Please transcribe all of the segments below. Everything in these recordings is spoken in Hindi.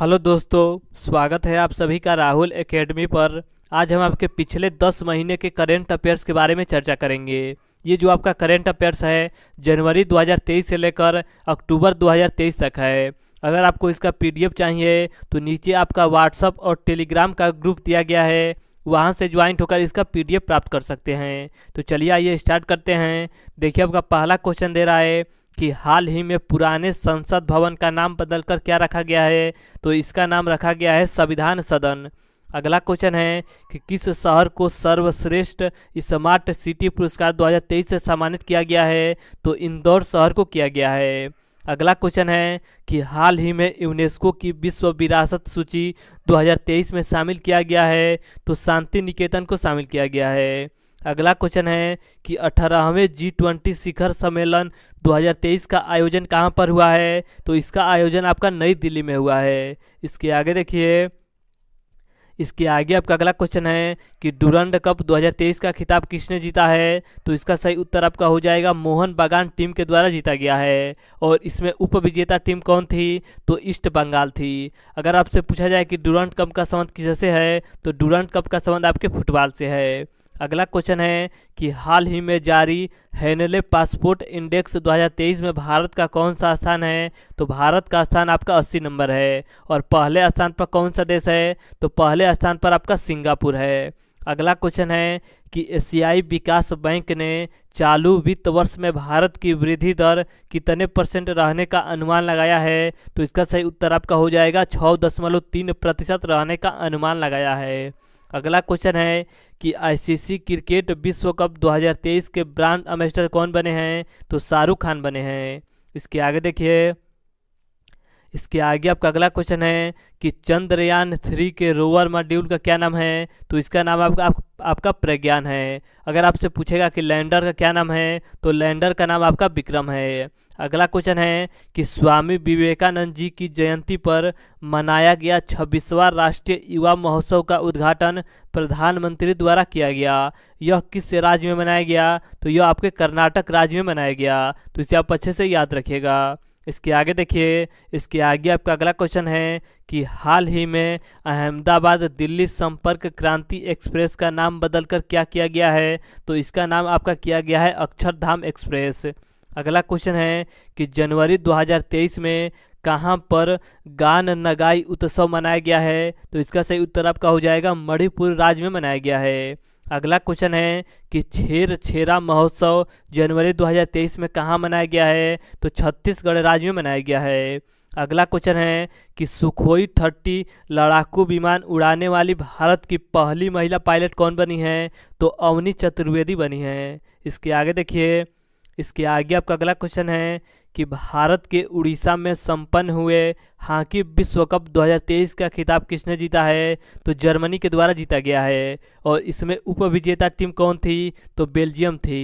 हेलो दोस्तों स्वागत है आप सभी का राहुल एकेडमी पर आज हम आपके पिछले दस महीने के करेंट अफेयर्स के बारे में चर्चा करेंगे ये जो आपका करेंट अफेयर्स है जनवरी 2023 से लेकर अक्टूबर 2023 तक है अगर आपको इसका पीडीएफ चाहिए तो नीचे आपका व्हाट्सअप और टेलीग्राम का ग्रुप दिया गया है वहाँ से ज्वाइंट होकर इसका पी प्राप्त कर सकते हैं तो चलिए आइए स्टार्ट करते हैं देखिए आपका पहला क्वेश्चन दे रहा है कि हाल ही में पुराने संसद भवन का नाम बदलकर क्या रखा गया है तो इसका नाम रखा गया है संविधान सदन अगला क्वेश्चन है कि किस शहर को सर्वश्रेष्ठ स्मार्ट सिटी पुरस्कार 2023 से सम्मानित किया गया है तो इंदौर शहर को किया गया है अगला क्वेश्चन है कि हाल ही में यूनेस्को की विश्व विरासत सूची 2023 में शामिल किया गया है तो शांति निकेतन को शामिल किया गया है अगला क्वेश्चन है कि अठारहवें जी ट्वेंटी शिखर सम्मेलन 2023 का आयोजन कहाँ पर हुआ है तो इसका आयोजन आपका नई दिल्ली में हुआ है इसके आगे देखिए इसके आगे आपका अगला क्वेश्चन है कि डुरंड कप 2023 का खिताब किसने जीता है तो इसका सही उत्तर आपका हो जाएगा मोहन बागान टीम के द्वारा जीता गया है और इसमें उप विजेता टीम कौन थी तो ईस्ट बंगाल थी अगर आपसे पूछा जाए कि डुरंट कप का संबंध किससे है तो डुरंट कप का संबंध आपके फुटबॉल से है अगला क्वेश्चन है कि हाल ही में जारी हैनले पासपोर्ट इंडेक्स 2023 में भारत का कौन सा स्थान है तो भारत का स्थान आपका 80 नंबर है और पहले स्थान पर कौन सा देश है तो पहले स्थान पर आपका सिंगापुर है अगला क्वेश्चन है कि एशियाई विकास बैंक ने चालू वित्त वर्ष में भारत की वृद्धि दर कितने परसेंट रहने का अनुमान लगाया है तो इसका सही उत्तर आपका हो जाएगा छः दशमलव तीन प्रतिशत रहने का अनुमान लगाया है अगला क्वेश्चन है कि आईसीसी क्रिकेट विश्व कप 2023 के ब्रांड एम्बेसडर कौन बने हैं तो शाहरुख खान बने हैं इसके आगे देखिए इसके आगे आपका अगला क्वेश्चन है कि चंद्रयान थ्री के रोवर मॉड्यूल का क्या नाम है तो इसका नाम आपका आपको आपका प्रज्ञान है अगर आपसे पूछेगा कि लैंडर का क्या नाम है तो लैंडर का नाम आपका विक्रम है अगला क्वेश्चन है कि स्वामी विवेकानंद जी की जयंती पर मनाया गया छब्बीसवां राष्ट्रीय युवा महोत्सव का उद्घाटन प्रधानमंत्री द्वारा किया गया यह किस राज्य में मनाया गया तो यह आपके कर्नाटक राज्य में मनाया गया तो इसे आप अच्छे से याद रखिएगा इसके आगे देखिए इसके आगे आपका अगला क्वेश्चन है कि हाल ही में अहमदाबाद दिल्ली संपर्क क्रांति एक्सप्रेस का नाम बदलकर क्या किया गया है तो इसका नाम आपका किया गया है अक्षरधाम एक्सप्रेस अगला क्वेश्चन है कि जनवरी 2023 में कहाँ पर गान नगाई उत्सव मनाया गया है तो इसका सही उत्तर आपका हो जाएगा मणिपुर राज्य में मनाया गया है अगला क्वेश्चन है कि छेर छेरा महोत्सव जनवरी 2023 में कहाँ मनाया गया है तो छत्तीसगढ़ राज्य में मनाया गया है अगला क्वेश्चन है कि सुखोई थर्टी लड़ाकू विमान उड़ाने वाली भारत की पहली महिला पायलट कौन बनी है तो अवनी चतुर्वेदी बनी है इसके आगे देखिए इसके आगे आपका अगला क्वेश्चन है कि भारत के उड़ीसा में संपन्न हुए हॉकी हाँ, विश्व कप 2023 का खिताब किसने जीता है तो जर्मनी के द्वारा जीता गया है और इसमें उपविजेता टीम कौन थी तो बेल्जियम थी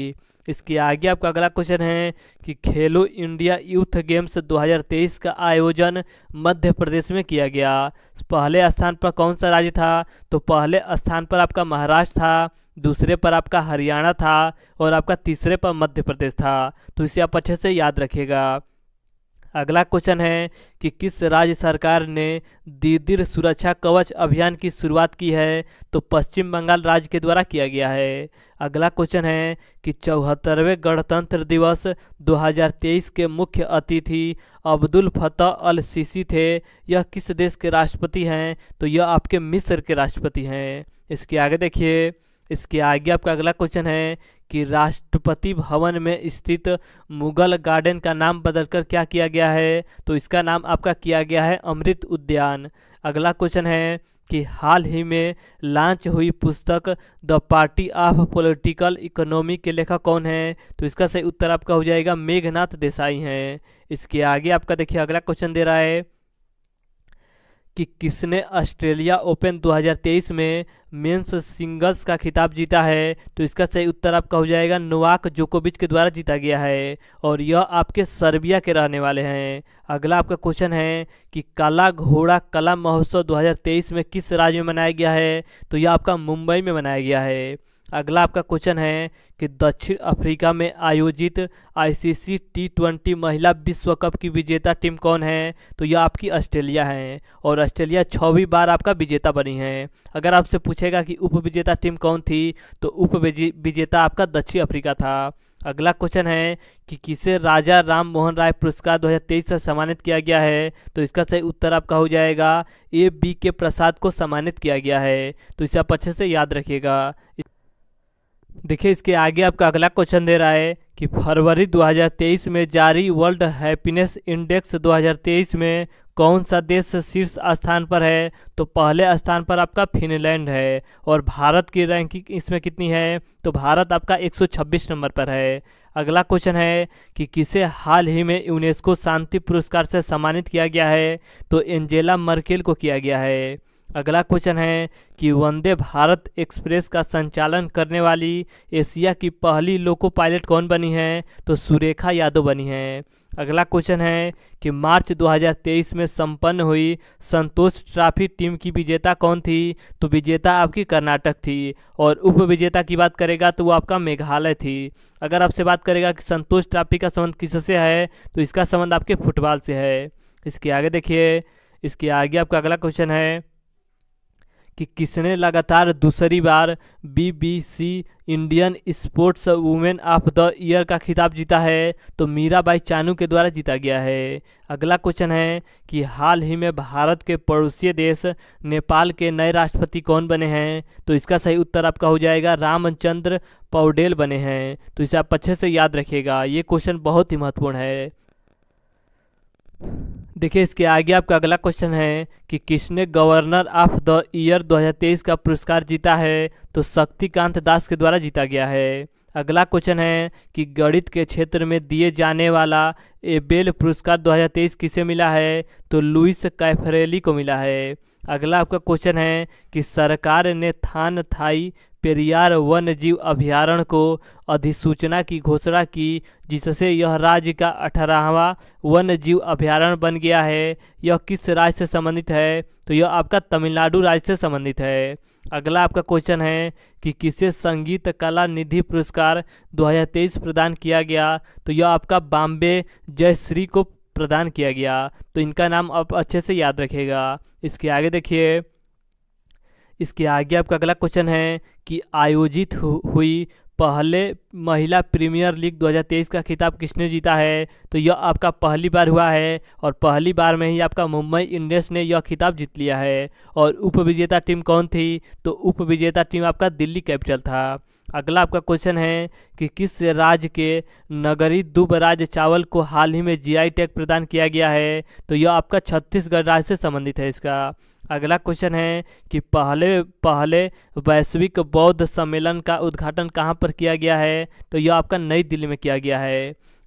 इसके आगे आपका अगला क्वेश्चन है कि खेलो इंडिया यूथ गेम्स 2023 का आयोजन मध्य प्रदेश में किया गया पहले स्थान पर कौन सा राज्य था तो पहले स्थान पर आपका महाराष्ट्र था दूसरे पर आपका हरियाणा था और आपका तीसरे पर मध्य प्रदेश था तो इसे आप अच्छे से याद रखिएगा अगला क्वेश्चन है कि किस राज्य सरकार ने दीदिर सुरक्षा कवच अभियान की शुरुआत की है तो पश्चिम बंगाल राज्य के द्वारा किया गया है अगला क्वेश्चन है कि चौहत्तरवें गणतंत्र दिवस 2023 के मुख्य अतिथि अब्दुल फतह अल सीसी थे यह किस देश के राष्ट्रपति हैं तो यह आपके मिस्र के राष्ट्रपति हैं इसके आगे देखिए इसके आगे आपका अगला क्वेश्चन है कि राष्ट्रपति भवन में स्थित मुगल गार्डन का नाम बदलकर क्या किया गया है तो इसका नाम आपका किया गया है अमृत उद्यान अगला क्वेश्चन है कि हाल ही में लॉन्च हुई पुस्तक the party of political economy के लेखक कौन है तो इसका सही उत्तर आपका हो जाएगा मेघनाथ देसाई हैं इसके आगे आपका देखिए अगला क्वेश्चन दे रहा है कि किसने ऑस्ट्रेलिया ओपन 2023 में मेंस सिंगल्स का खिताब जीता है तो इसका सही उत्तर आपका हो जाएगा नोवाक जोकोविच के द्वारा जीता गया है और यह आपके सर्बिया के रहने वाले हैं अगला आपका क्वेश्चन है कि काला घोड़ा कला महोत्सव 2023 में किस राज्य में मनाया गया है तो यह आपका मुंबई में मनाया गया है अगला आपका क्वेश्चन है कि दक्षिण अफ्रीका में आयोजित आईसीसी टी ट्वेंटी महिला विश्व कप की विजेता टीम कौन है तो यह आपकी ऑस्ट्रेलिया है और ऑस्ट्रेलिया छवीं बार आपका विजेता बनी है अगर आपसे पूछेगा कि उप विजेता टीम कौन थी तो उप विजेता आपका दक्षिण अफ्रीका था अगला क्वेश्चन है कि किसे राजा राम मोहन राय पुरस्कार 2023 से सम्मानित किया गया है तो इसका सही उत्तर आपका हो जाएगा ए बी के प्रसाद को सम्मानित किया गया है तो इसे आप अच्छे से याद रखिएगा देखिए इसके आगे आपका अगला क्वेश्चन दे रहा है कि फरवरी 2023 में जारी वर्ल्ड हैप्पीनेस इंडेक्स 2023 में कौन सा देश शीर्ष स्थान पर है तो पहले स्थान पर आपका फिनलैंड है और भारत की रैंकिंग इसमें कितनी है तो भारत आपका 126 नंबर पर है अगला क्वेश्चन है कि किसे हाल ही में यूनेस्को शांति पुरस्कार से सम्मानित किया गया है तो एंजेला मर्केल को किया गया है अगला क्वेश्चन है कि वंदे भारत एक्सप्रेस का संचालन करने वाली एशिया की पहली लोको पायलट कौन बनी है तो सुरेखा यादव बनी है अगला क्वेश्चन है कि मार्च 2023 में संपन्न हुई संतोष ट्रॉफी टीम की विजेता कौन थी तो विजेता आपकी कर्नाटक थी और उप विजेता की बात करेगा तो वो आपका मेघालय थी अगर आपसे बात करेगा कि संतोष ट्रॉफी का संबंध किससे है तो इसका संबंध आपके फुटबॉल से है इसके आगे देखिए इसके आगे आपका अगला क्वेश्चन है कि किसने लगातार दूसरी बार BBC Indian sports women of the year का खिताब जीता है तो मीराबाई चानू के द्वारा जीता गया है अगला क्वेश्चन है कि हाल ही में भारत के पड़ोसी देश नेपाल के नए राष्ट्रपति कौन बने हैं तो इसका सही उत्तर आपका हो जाएगा रामचंद्र पौडेल बने हैं तो इसे आप अच्छे से याद रखिएगा ये क्वेश्चन बहुत ही महत्वपूर्ण है देखिए इसके आगे आपका अगला क्वेश्चन है कि किसने गवर्नर ऑफ द ईयर 2023 का पुरस्कार जीता है तो शक्तिकांत दास के द्वारा जीता गया है अगला क्वेश्चन है कि गणित के क्षेत्र में दिए जाने वाला एबेल पुरस्कार 2023 किसे मिला है तो लुइस कैफरेली को मिला है अगला आपका क्वेश्चन है कि सरकार ने थान थाई पेरियार वन्य जीव अभ्यारण्य को अधिसूचना की घोषणा की जिससे यह राज्य का अठारहवा वन्य जीव अभ्यारण्य बन गया है यह किस राज्य से संबंधित है तो यह आपका तमिलनाडु राज्य से संबंधित है अगला आपका क्वेश्चन है कि किसे संगीत कला निधि पुरस्कार 2023 प्रदान किया गया तो यह आपका बॉम्बे जयश्री को प्रदान किया गया तो इनका नाम आप अच्छे से याद रखेगा इसके आगे देखिए इसके आगे आपका अगला क्वेश्चन है कि आयोजित हु, हुई पहले महिला प्रीमियर लीग 2023 का खिताब किसने जीता है तो यह आपका पहली बार हुआ है और पहली बार में ही आपका मुंबई इंडियंस ने यह खिताब जीत लिया है और उपविजेता टीम कौन थी तो उपविजेता टीम आपका दिल्ली कैपिटल था अगला आपका क्वेश्चन है कि किस राज्य के नगरी दुबराज चावल को हाल ही में जीआई टैग प्रदान किया गया है तो यह आपका छत्तीसगढ़ राज्य से संबंधित है इसका अगला क्वेश्चन है कि पहले पहले वैश्विक बौद्ध सम्मेलन का उद्घाटन कहाँ पर किया गया है तो यह आपका नई दिल्ली में किया गया है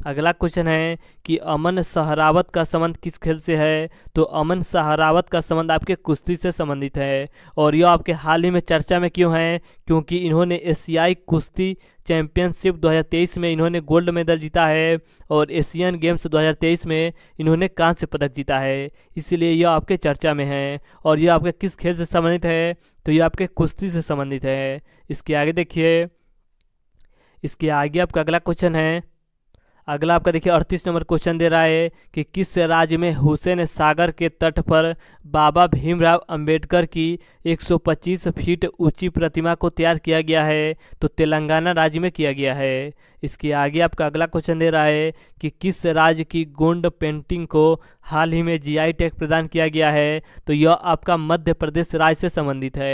अगला क्वेश्चन है कि अमन सहरावत का संबंध किस खेल से है तो अमन सहरावत का संबंध आपके कुश्ती से संबंधित है और यह आपके हाल ही में चर्चा में क्यों है क्योंकि इन्होंने एशियाई कुश्ती चैंपियनशिप 2023 में इन्होंने गोल्ड मेडल जीता है और एशियन गेम्स 2023 में इन्होंने कांस्य पदक जीता है इसलिए यह आपके चर्चा में है और यह आपके किस खेल से संबंधित है तो यह आपके कुश्ती से संबंधित है इसके आगे देखिए इसके आगे आपका अगला क्वेश्चन है अगला आपका देखिए अड़तीस नंबर क्वेश्चन दे रहा है कि किस राज्य में हुसैन सागर के तट पर बाबा भीमराव अंबेडकर की 125 फीट ऊंची प्रतिमा को तैयार किया गया है तो तेलंगाना राज्य में किया गया है इसके आगे आपका अगला क्वेश्चन दे रहा है कि किस राज्य की गोंड पेंटिंग को हाल ही में जीआई टैग प्रदान किया गया है तो यह आपका मध्य प्रदेश राज्य से संबंधित है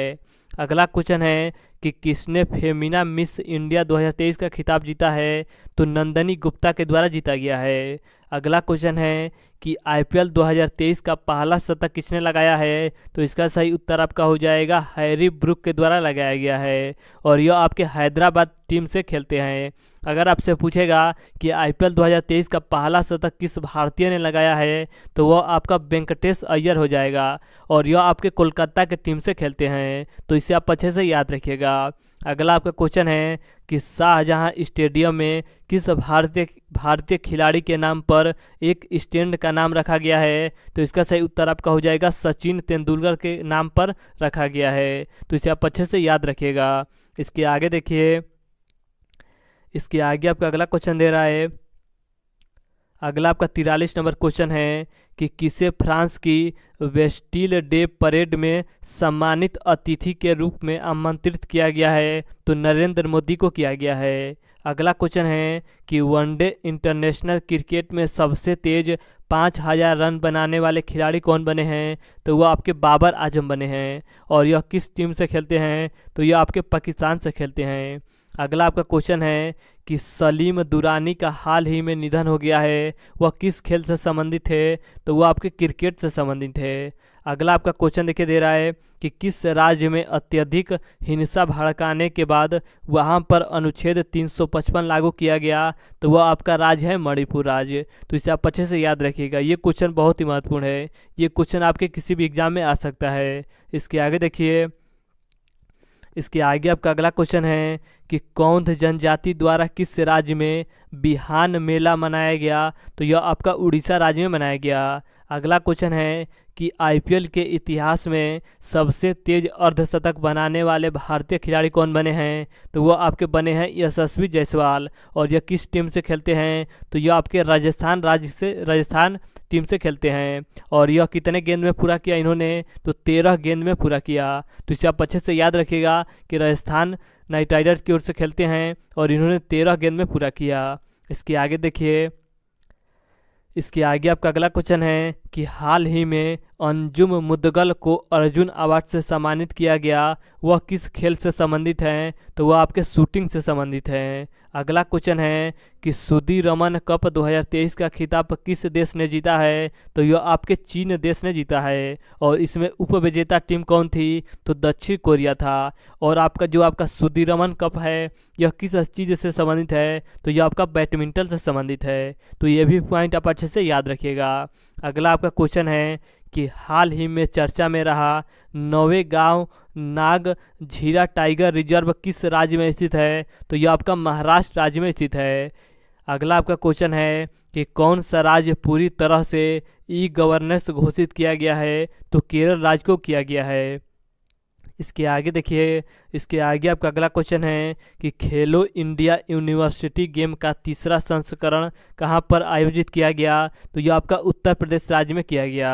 अगला क्वेश्चन है कि किसने फेमिना मिस इंडिया 2023 का खिताब जीता है तो नंदनी गुप्ता के द्वारा जीता गया है अगला क्वेश्चन है कि आईपीएल 2023 का पहला शतक किसने लगाया है तो इसका सही उत्तर आपका हो जाएगा हैरी ब्रुक के द्वारा लगाया गया है और यह आपके हैदराबाद टीम से खेलते हैं अगर आपसे पूछेगा कि आईपीएल 2023 का पहला शतक किस भारतीय ने लगाया है तो वह आपका वेंकटेश अय्यर हो जाएगा और यह आपके कोलकाता के टीम से खेलते हैं तो इसे आप अच्छे से याद रखिएगा अगला आपका क्वेश्चन है कि शाहजहाँ स्टेडियम में किस भारतीय भारतीय खिलाड़ी के नाम पर एक स्टैंड का नाम रखा गया है तो इसका सही उत्तर आपका हो जाएगा सचिन तेंदुलकर के नाम पर रखा गया है तो इसे आप अच्छे से याद रखिएगा इसके आगे देखिए इसके आगे आपका अगला क्वेश्चन दे रहा है अगला आपका तिरालीस नंबर क्वेश्चन है कि किसे फ्रांस की वेस्टिल डे परेड में सम्मानित अतिथि के रूप में आमंत्रित किया गया है तो नरेंद्र मोदी को किया गया है अगला क्वेश्चन है कि वनडे इंटरनेशनल क्रिकेट में सबसे तेज पाँच हज़ार रन बनाने वाले खिलाड़ी कौन बने हैं तो वह आपके बाबर आजम बने हैं और यह किस टीम से खेलते हैं तो यह आपके पाकिस्तान से खेलते हैं अगला आपका क्वेश्चन है कि सलीम दुरानी का हाल ही में निधन हो गया है वह किस खेल से संबंधित है तो वह आपके क्रिकेट से संबंधित है अगला आपका क्वेश्चन देखिए दे रहा है कि किस राज्य में अत्यधिक हिंसा भड़काने के बाद वहाँ पर अनुच्छेद 355 लागू किया गया तो वह आपका राज्य है मणिपुर राज्य तो इसे आप अच्छे से याद रखिएगा ये क्वेश्चन बहुत ही महत्वपूर्ण है ये क्वेश्चन आपके किसी भी एग्जाम में आ सकता है इसके आगे देखिए इसके आगे आपका अगला क्वेश्चन है कि कौंध जनजाति द्वारा किस राज्य में बिहान मेला मनाया गया तो यह आपका उड़ीसा राज्य में मनाया गया अगला क्वेश्चन है कि आईपीएल के इतिहास में सबसे तेज अर्धशतक बनाने वाले भारतीय खिलाड़ी कौन बने हैं तो वो आपके बने हैं यशस्वी जायसवाल और यह किस टीम से खेलते हैं तो यह आपके राजस्थान राज्य से राजस्थान टीम से खेलते हैं और यह कितने गेंद में पूरा किया इन्होंने तो तेरह गेंद में पूरा किया तो इसे आप अच्छे से याद रखिएगा कि राजस्थान नाइट राइडर्स की ओर से खेलते हैं और इन्होंने तेरह गेंद में पूरा किया इसके आगे देखिए इसके आगे आपका अगला क्वेश्चन है कि हाल ही में अंजुम मुद्दगल को अर्जुन अवार्ड से सम्मानित किया गया वह किस खेल से संबंधित हैं तो वह आपके शूटिंग से संबंधित हैं अगला क्वेश्चन है कि सुदी रमन कप 2023 का खिताब किस देश ने जीता है तो यह आपके चीन देश ने जीता है और इसमें उपविजेता टीम कौन थी तो दक्षिण कोरिया था और आपका जो आपका सुदी रमन कप है यह किस चीज़ से संबंधित है तो यह आपका बैडमिंटन से संबंधित है तो यह भी पॉइंट आप अच्छे से याद रखिएगा अगला आपका क्वेश्चन है कि हाल ही में चर्चा में रहा नौवे गांव नाग झीरा टाइगर रिजर्व किस राज्य में स्थित है तो यह आपका महाराष्ट्र राज्य में स्थित है अगला आपका क्वेश्चन है कि कौन सा राज्य पूरी तरह से ई गवर्नेंस घोषित किया गया है तो केरल राज्य को किया गया है इसके आगे देखिए इसके आगे आपका अगला क्वेश्चन है कि खेलो इंडिया यूनिवर्सिटी गेम का तीसरा संस्करण कहाँ पर आयोजित किया गया तो यह आपका उत्तर प्रदेश राज्य में किया गया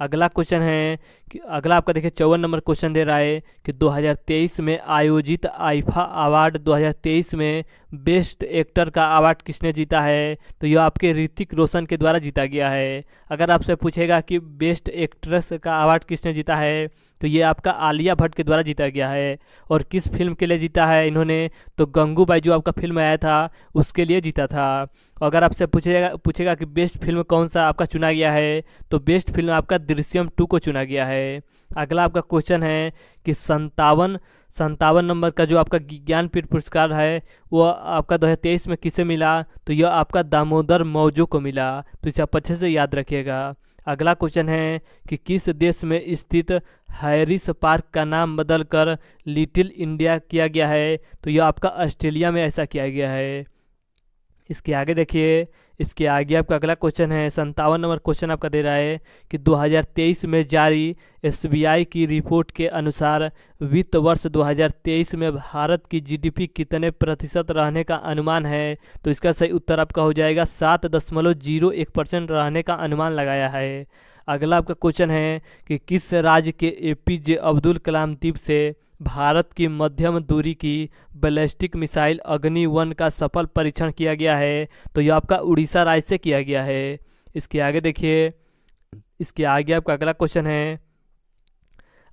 अगला क्वेश्चन है कि अगला आपका देखिए चौवन नंबर क्वेश्चन दे रहा है कि 2023 में आयोजित आइफा अवार्ड 2023 में बेस्ट एक्टर का अवार्ड किसने जीता है तो यह आपके ऋतिक रोशन के द्वारा जीता गया है अगर आपसे पूछेगा कि बेस्ट एक्ट्रेस का अवार्ड किसने जीता है तो ये आपका आलिया भट्ट के द्वारा जीता गया है और किस फिल्म के लिए जीता है इन्होंने तो गंगू बाई जो आपका फिल्म आया था उसके लिए जीता था अगर आपसे पूछेगा पूछेगा कि बेस्ट फिल्म कौन सा आपका चुना गया है तो बेस्ट फिल्म आपका दृश्यम टू को चुना गया है अगला आपका क्वेश्चन है कि संतावन संतावन नंबर का जो आपका ज्ञानपीठ पुरस्कार है वो आपका 2023 में किसे मिला तो यह आपका दामोदर मौजू को मिला तो इसे आप अच्छे से याद रखिएगा अगला क्वेश्चन है कि किस देश में स्थित हैरिस पार्क का नाम बदलकर लिटिल इंडिया किया गया है तो यह आपका ऑस्ट्रेलिया में ऐसा किया गया है इसके आगे देखिए इसके आगे आपका अगला क्वेश्चन है संतावन नंबर क्वेश्चन आपका दे रहा है कि 2023 में जारी एसबीआई की रिपोर्ट के अनुसार वित्त वर्ष 2023 में भारत की जीडीपी कितने प्रतिशत रहने का अनुमान है तो इसका सही उत्तर आपका हो जाएगा सात दशमलव जीरो एक परसेंट रहने का अनुमान लगाया है अगला आपका क्वेश्चन है कि किस राज्य के ए अब्दुल कलाम द्वीप से भारत की मध्यम दूरी की बैलिस्टिक मिसाइल अग्नि वन का सफल परीक्षण किया गया है तो यह आपका उड़ीसा राज्य से किया गया है इसके आगे देखिए इसके आगे आपका अगला क्वेश्चन है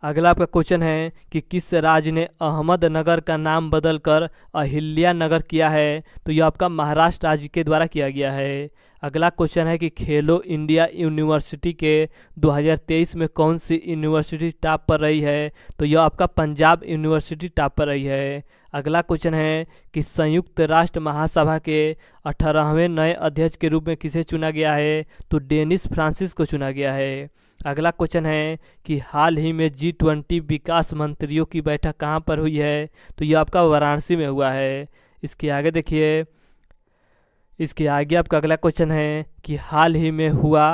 अगला आपका क्वेश्चन है कि किस राज्य ने अहमदनगर का नाम बदलकर अहिल्या नगर किया है तो यह आपका महाराष्ट्र राज्य के द्वारा किया गया है अगला क्वेश्चन है कि खेलो इंडिया यूनिवर्सिटी के 2023 में कौन सी यूनिवर्सिटी टॉप पर रही है तो यह आपका पंजाब यूनिवर्सिटी टॉप पर रही है अगला क्वेश्चन है कि संयुक्त राष्ट्र महासभा के अठारहवें नए अध्यक्ष के रूप में किसे चुना गया है तो डेनिस फ्रांसिस को चुना गया है अगला क्वेश्चन है कि हाल ही में जी ट्वेंटी विकास मंत्रियों की बैठक कहाँ पर हुई है तो यह आपका वाराणसी में हुआ है इसके आगे देखिए इसके आगे आपका अगला क्वेश्चन है कि हाल ही में हुआ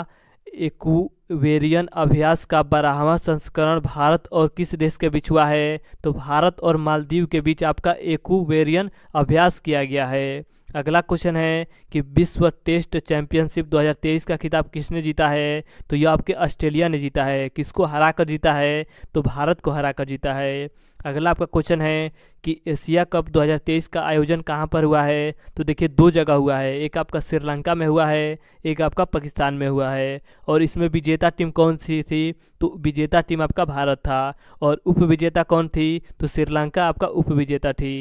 एकुवेरियन अभ्यास का बारहवा संस्करण भारत और किस देश के बीच हुआ है तो भारत और मालदीव के बीच आपका एकुवेरियन अभ्यास किया गया है अगला क्वेश्चन है कि विश्व टेस्ट चैंपियनशिप 2023 का खिताब किसने जीता है तो यह आपके ऑस्ट्रेलिया ने जीता है किसको हरा कर जीता है तो भारत को हरा कर जीता है अगला आपका क्वेश्चन है कि एशिया कप 2023 का आयोजन कहाँ पर हुआ है तो देखिए दो जगह हुआ है एक आपका श्रीलंका में हुआ है एक आपका पाकिस्तान में हुआ है और इसमें विजेता टीम कौन सी थी तो विजेता टीम आपका भारत था और उप विजेता कौन थी तो श्रीलंका आपका उप विजेता थी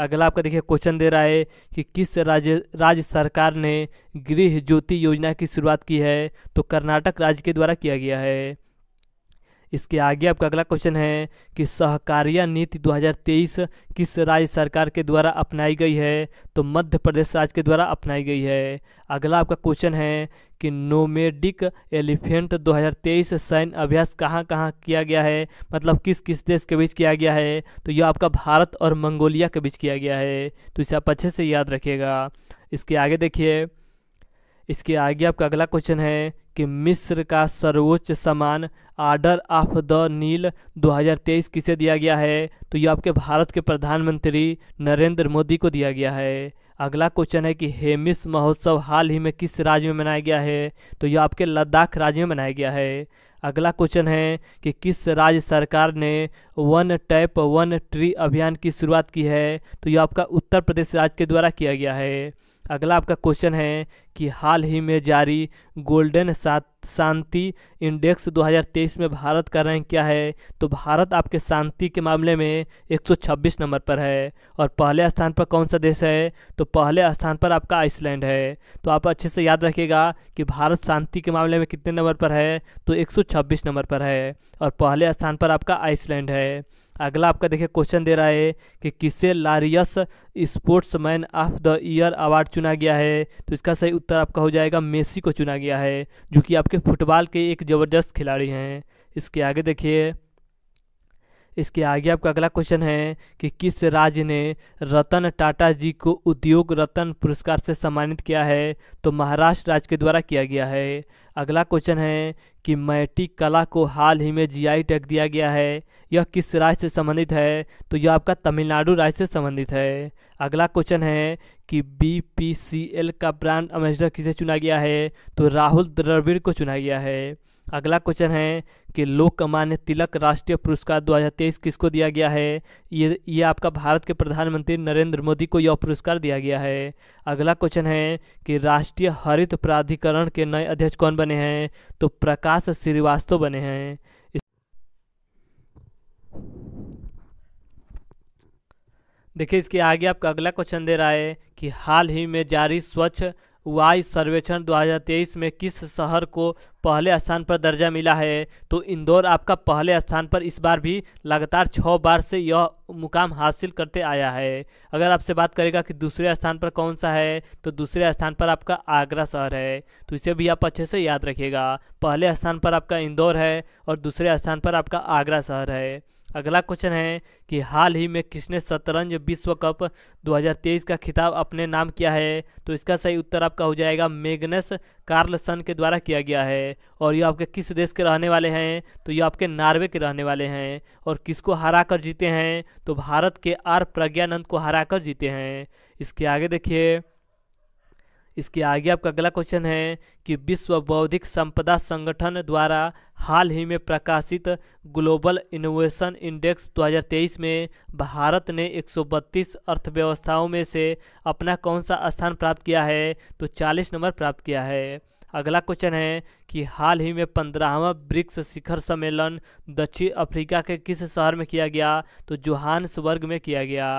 अगला आपका देखिए क्वेश्चन दे रहा है कि किस राज्य राज्य सरकार ने गृह ज्योति योजना की शुरुआत की है तो कर्नाटक राज्य के द्वारा किया गया है इसके आगे आपका अगला क्वेश्चन है कि सहकारिया नीति 2023 किस राज्य सरकार के द्वारा अपनाई गई है तो मध्य प्रदेश राज्य के द्वारा अपनाई गई है अगला आपका क्वेश्चन है कि नोमेडिक एलिफेंट 2023 सैन्य अभ्यास कहाँ कहाँ किया गया है मतलब किस किस देश के बीच किया गया है तो यह आपका भारत और मंगोलिया के बीच किया गया है तो इसे आप अच्छे से याद रखिएगा इसके आगे देखिए इसके आगे आपका अगला क्वेश्चन है कि मिस्र का सर्वोच्च सम्मान आर्डर ऑफ द नील 2023 किसे दिया गया है तो यह आपके भारत के प्रधानमंत्री नरेंद्र मोदी को दिया गया है अगला क्वेश्चन है कि हेमिस महोत्सव हाल ही में किस राज्य में मनाया गया है तो यह आपके लद्दाख राज्य में मनाया गया है अगला क्वेश्चन है कि किस राज्य सरकार ने वन टैप वन ट्री अभियान की शुरुआत की है तो यह आपका उत्तर प्रदेश राज्य के द्वारा किया गया है अगला आपका क्वेश्चन है कि हाल ही में जारी गोल्डन शांति इंडेक्स 2023 में भारत का रैंक क्या है तो भारत आपके शांति के मामले में 126 नंबर पर है और पहले स्थान पर कौन सा देश है तो पहले स्थान पर आपका आइसलैंड है तो आप अच्छे से याद रखिएगा कि भारत शांति के मामले में कितने नंबर पर है तो एक नंबर पर है और पहले स्थान पर आपका आइसलैंड है अगला आपका देखिए क्वेश्चन दे रहा है कि किसे Laureus sportsman of the year award चुना गया है तो इसका सही उत्तर आपका हो जाएगा मेसी को चुना गया है जो कि आपके फुटबॉल के एक ज़बरदस्त खिलाड़ी हैं इसके आगे देखिए इसके आगे आपका अगला क्वेश्चन है कि किस राज्य ने रतन टाटा जी को उद्योग रत्न पुरस्कार से सम्मानित किया है तो महाराष्ट्र राज्य के द्वारा किया गया है अगला क्वेश्चन है कि मैटी कला को हाल ही में जीआई टैग दिया गया है यह किस राज्य से संबंधित है तो यह आपका तमिलनाडु राज्य से संबंधित है अगला क्वेश्चन है कि बीपीसीएल का ब्रांड अम्बेसडर किसे चुना गया है तो राहुल द्रविड़ को चुना गया है अगला क्वेश्चन है कि लोकमान्य तिलक राष्ट्रीय पुरस्कार 2023 किसको दिया गया है ये ये आपका भारत के प्रधानमंत्री नरेंद्र मोदी को यह पुरस्कार दिया गया है अगला क्वेश्चन है कि राष्ट्रीय हरित प्राधिकरण के नए अध्यक्ष कौन बने हैं तो प्रकाश श्रीवास्तव बने हैं देखिए इसके आगे आपका अगला क्वेश्चन दे रहा है कि हाल ही में जारी स्वच्छ वायु सर्वेक्षण 2023 में किस शहर को पहले स्थान पर दर्जा मिला है तो इंदौर आपका पहले स्थान पर इस बार भी लगातार छः बार से यह मुकाम हासिल करते आया है अगर आपसे बात करेगा कि दूसरे स्थान पर कौन सा है तो दूसरे स्थान पर आपका आगरा शहर है तो इसे भी आप अच्छे से याद रखिएगा पहले स्थान पर आपका इंदौर है और दूसरे स्थान पर आपका आगरा शहर है अगला क्वेश्चन है कि हाल ही में किसने शतरंज विश्व कप 2023 का खिताब अपने नाम किया है तो इसका सही उत्तर आपका हो जाएगा मेगनस कार्लसन के द्वारा किया गया है और ये आपके किस देश के रहने वाले हैं तो ये आपके नार्वे के रहने वाले हैं और किसको हरा कर जीते हैं तो भारत के आर प्रज्ञानंद को हरा कर जीते हैं इसके आगे देखिए इसके आगे आपका अगला क्वेश्चन है कि विश्व बौद्धिक संपदा संगठन द्वारा हाल ही में प्रकाशित ग्लोबल इनोवेशन इंडेक्स 2023 में भारत ने 132 अर्थव्यवस्थाओं में से अपना कौन सा स्थान प्राप्त किया है तो 40 नंबर प्राप्त किया है अगला क्वेश्चन है कि हाल ही में पंद्रहवा ब्रिक्स शिखर सम्मेलन दक्षिण अफ्रीका के किस शहर में किया गया तो जोहान्सबर्ग में किया गया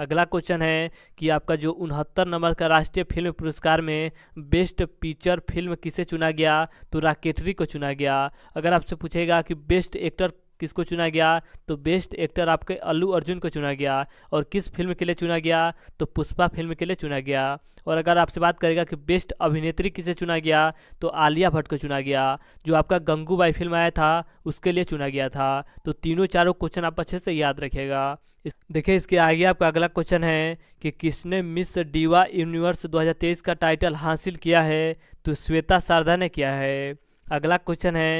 अगला क्वेश्चन है कि आपका जो उनहत्तर नंबर का राष्ट्रीय फिल्म पुरस्कार में बेस्ट पिक्चर फिल्म किसे चुना गया तो राकेटरी को चुना गया अगर आपसे पूछेगा कि बेस्ट एक्टर किसको चुना गया तो बेस्ट एक्टर आपके अल्लू अर्जुन को चुना गया और किस फिल्म के लिए चुना गया तो पुष्पा फिल्म के लिए चुना गया और अगर आपसे बात करेगा कि बेस्ट अभिनेत्री किसे चुना गया तो आलिया भट्ट को चुना गया जो आपका गंगूबाई फिल्म आया था उसके लिए चुना गया था तो तीनों चारों क्वेश्चन आप अच्छे से याद रखिएगा इस, देखिए इसके आगे आपका अगला क्वेश्चन है कि किसने मिस डीवा यूनिवर्स 2023 का टाइटल हासिल किया है तो श्वेता शारदा ने किया है अगला क्वेश्चन है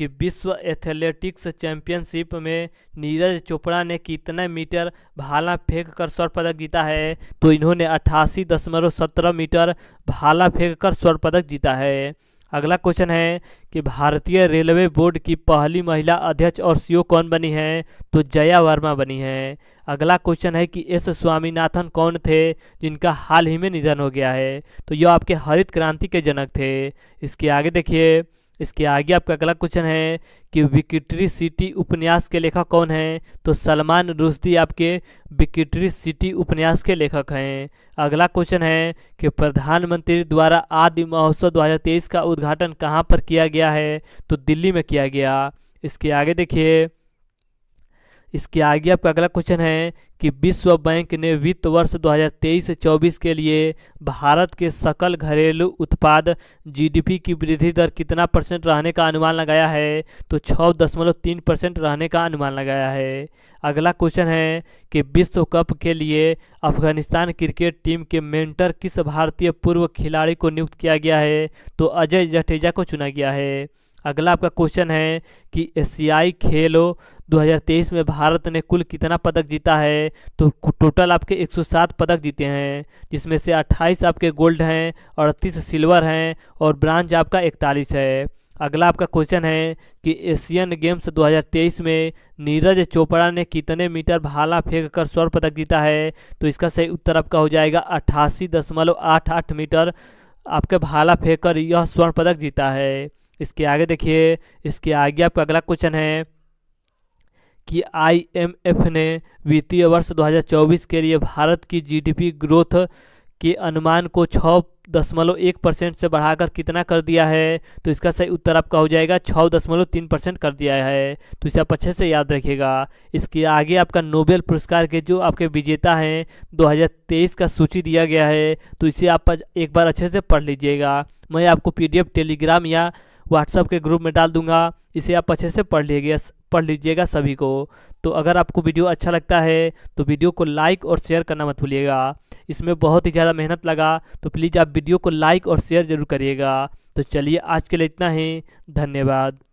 कि विश्व एथलेटिक्स चैंपियनशिप में नीरज चोपड़ा ने कितना मीटर भाला फेंक कर स्वर्ण पदक जीता है तो इन्होंने अट्ठासी दशमलव सत्रह मीटर भाला फेंक कर स्वर्ण पदक जीता है अगला क्वेश्चन है कि भारतीय रेलवे बोर्ड की पहली महिला अध्यक्ष और सीईओ कौन बनी है तो जया वर्मा बनी है अगला क्वेश्चन है कि एस स्वामीनाथन कौन थे जिनका हाल ही में निधन हो गया है तो यह आपके हरित क्रांति के जनक थे इसके आगे देखिए इसके आगे आपका अगला क्वेश्चन है कि विकिटरी सिटी उपन्यास के लेखक कौन हैं तो सलमान रुश्दी आपके विकिटरी सिटी उपन्यास के लेखक हैं अगला क्वेश्चन है कि प्रधानमंत्री द्वारा आदि महोत्सव 2023 का उद्घाटन कहाँ पर किया गया है तो दिल्ली में किया गया इसके आगे देखिए इसके आगे आपका अगला क्वेश्चन है कि विश्व बैंक ने वित्त वर्ष 2023 24 के लिए भारत के सकल घरेलू उत्पाद जीडीपी की वृद्धि दर कितना परसेंट रहने का अनुमान लगाया है तो छः दशमलव तीन परसेंट रहने का अनुमान लगाया है अगला क्वेश्चन है कि विश्व कप के लिए अफगानिस्तान क्रिकेट टीम के मेंटर किस भारतीय पूर्व खिलाड़ी को नियुक्त किया गया है तो अजय जटेजा को चुना गया है अगला आपका क्वेश्चन है कि एशियाई खेलों 2023 में भारत ने कुल कितना पदक जीता है तो टोटल आपके 107 पदक जीते हैं जिसमें से 28 आपके गोल्ड हैं अड़तीस सिल्वर हैं और ब्रांज आपका 41 है अगला आपका क्वेश्चन है कि एशियन गेम्स 2023 में नीरज चोपड़ा ने कितने मीटर भाला फेंक कर स्वर्ण पदक जीता है तो इसका सही उत्तर आपका हो जाएगा अट्ठासी मीटर आपके भाला फेंक कर यह स्वर्ण पदक जीता है इसके आगे देखिए इसके आगे आपका अगला क्वेश्चन है कि आईएमएफ ने वित्तीय वर्ष 2024 के लिए भारत की जीडीपी ग्रोथ के अनुमान को छः दशमलव एक परसेंट से बढ़ाकर कितना कर दिया है तो इसका सही उत्तर आपका हो जाएगा छः दशमलव तीन परसेंट कर दिया है तो इसे आप अच्छे से याद रखिएगा इसके आगे आपका नोबेल पुरस्कार के जो आपके विजेता हैं 2023 का सूची दिया गया है तो इसे आप एक बार अच्छे से पढ़ लीजिएगा मैं आपको पीडीएफ टेलीग्राम या व्हाट्सअप के ग्रुप में डाल दूंगा इसे आप अच्छे से पढ़ लीजिए पढ़ लीजिएगा सभी को तो अगर आपको वीडियो अच्छा लगता है तो वीडियो को लाइक और शेयर करना मत भूलिएगा इसमें बहुत ही ज़्यादा मेहनत लगा तो प्लीज़ आप वीडियो को लाइक और शेयर ज़रूर करिएगा तो चलिए आज के लिए इतना ही धन्यवाद